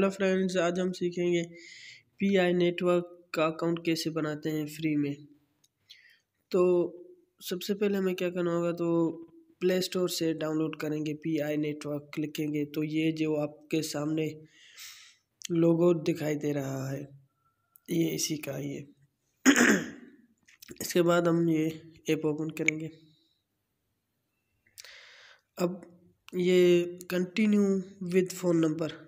hello friends आज हम सीखेंगे पीआई नेटवर्क का अकाउंट कैसे बनाते हैं फ्री में तो सबसे पहले हमें क्या करना होगा तो प्ले स्टोर से डाउनलोड करेंगे पीआई नेटवर्क लिखेंगे तो ये जो आपके सामने लोगो दिखाई दे रहा है ये इसी का ये इसके बाद हम ये ऐप ओपन करेंगे अब ये कंटिन्यू विद फ़ोन नंबर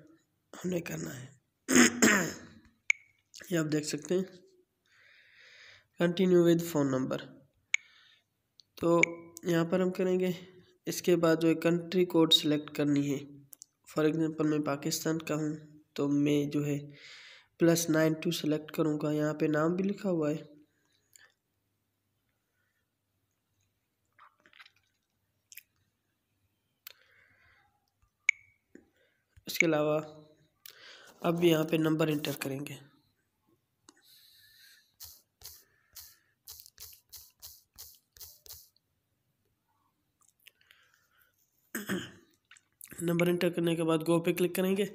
हमने करना है ये आप देख सकते हैं कंटिन्यू विद फ़ोन नंबर तो यहाँ पर हम करेंगे इसके बाद जो है कंट्री कोड सेलेक्ट करनी है फॉर एग्ज़ाम्पल मैं पाकिस्तान का हूँ तो मैं जो है प्लस नाइन टू सेलेक्ट करूँगा यहाँ पे नाम भी लिखा हुआ है इसके अलावा अब यहाँ पे नंबर इंटर करेंगे नंबर इंटर करने के बाद गो पे क्लिक करेंगे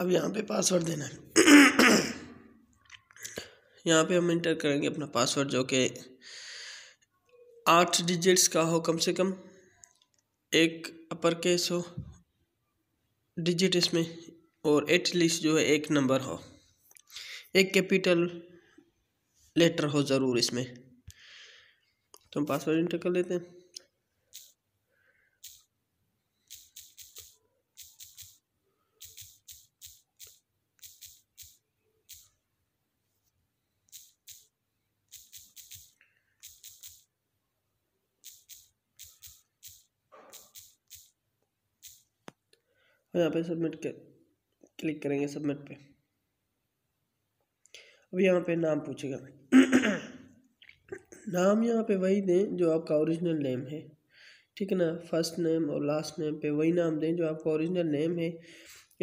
अब यहाँ पे पासवर्ड देना है यहाँ पे हम इंटर करेंगे अपना पासवर्ड जो कि आठ डिजिट्स का हो कम से कम एक अपर केस हो डिजिट इसमें और एट लीस्ट जो है एक नंबर हो एक कैपिटल लेटर हो ज़रूर इसमें तो हम पासवर्ड इंटर कर लेते हैं और यहाँ पे सबमिट कर क्लिक करेंगे सबमिट पे अब यहाँ पे नाम पूछेगा नाम यहाँ पे वही दें जो आपका ओरिजिनल नेम है ठीक है ना फर्स्ट नेम और लास्ट नेम पे वही नाम दें जो आपका ओरिजिनल नेम है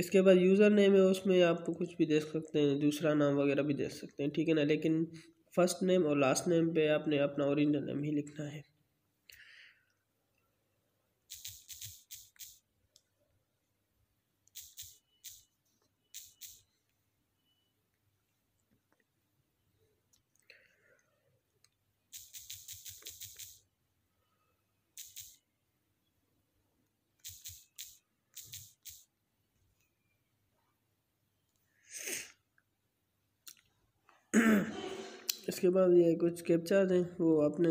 इसके बाद यूज़र नेम है उसमें आप कुछ भी दे सकते हैं दूसरा नाम वगैरह भी दे सकते हैं ठीक है ना लेकिन फर्स्ट नेम और लास्ट नेम पे आपने अपना ओरिजिनल नेम ही लिखना है उसके बाद ये कुछ कैप्चाज हैं वो आपने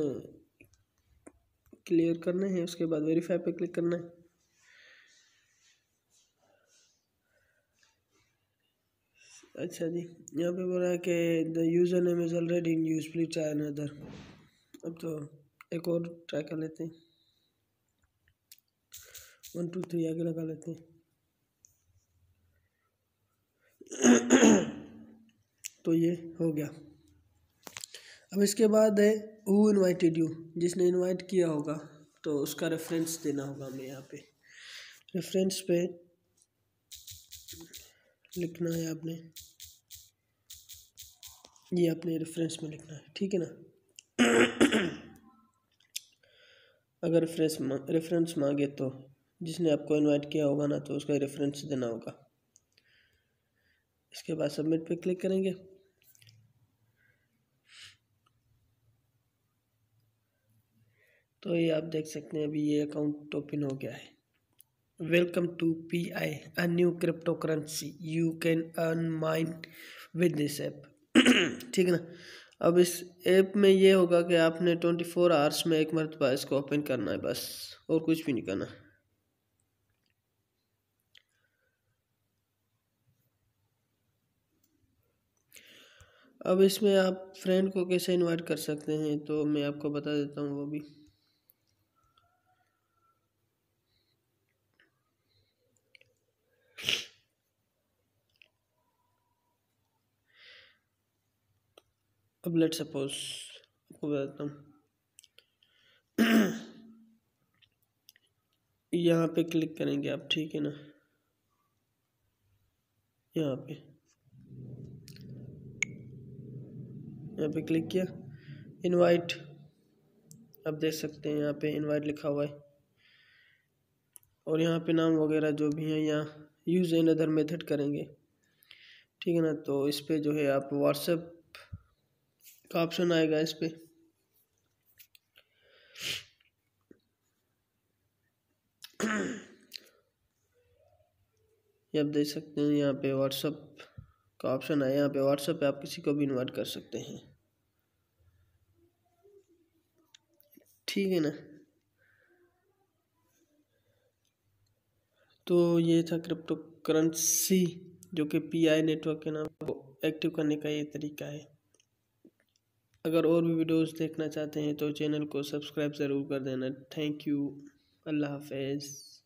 क्लियर करने हैं उसके बाद वेरीफाई पे क्लिक करना है अच्छा जी यहाँ पे बोला है कि the user name is already in use please try another अब तो एक और ट्राई कर लेते हैं वन टू थ्री आगे लगा लेते हैं तो ये हो गया अब इसके बाद है हु इनवाइटेड यू जिसने इनवाइट किया होगा तो उसका रेफरेंस देना होगा हमें यहाँ पे रेफरेंस पे लिखना है आपने ये आपने रेफरेंस में लिखना है ठीक है ना अगर रेफरेंस रेफरेंस मांगे तो जिसने आपको इनवाइट किया होगा ना तो उसका रेफरेंस देना होगा इसके बाद सबमिट पे क्लिक करेंगे तो ये आप देख सकते हैं अभी ये अकाउंट ओपन हो गया है welcome to P I a new cryptocurrency you can earn mind with this app ठीक है ना अब इस ऐप में ये होगा कि आपने ट्वेंटी फोर आवर्स में एक मरतबा इसको ओपन करना है बस और कुछ भी नहीं करना अब इसमें आप फ्रेंड को कैसे इनवाइट कर सकते हैं तो मैं आपको बता देता हूँ वो भी अब लेट सपोज आपको बताता हूँ यहाँ पे क्लिक करेंगे आप ठीक है ना यहाँ पे यहाँ पे क्लिक किया इनवाइट आप देख सकते हैं यहाँ पे इनवाइट लिखा हुआ है और यहाँ पे नाम वगैरह जो भी है यहाँ यूज़ इन अदर मेथड करेंगे ठीक है ना तो इस पर जो है आप व्हाट्सएप का ऑप्शन आएगा इस पर आप देख सकते हैं यहाँ पे व्हाट्सअप का ऑप्शन है यहाँ पे व्हाट्सअप पे आप किसी को भी इन्वाइट कर सकते हैं ठीक है ना तो ये था क्रिप्टो करेंसी जो कि पीआई नेटवर्क के नाम को एक्टिव करने का ये तरीका है अगर और भी वीडियोस देखना चाहते हैं तो चैनल को सब्सक्राइब ज़रूर कर देना थैंक यू अल्लाह हाफ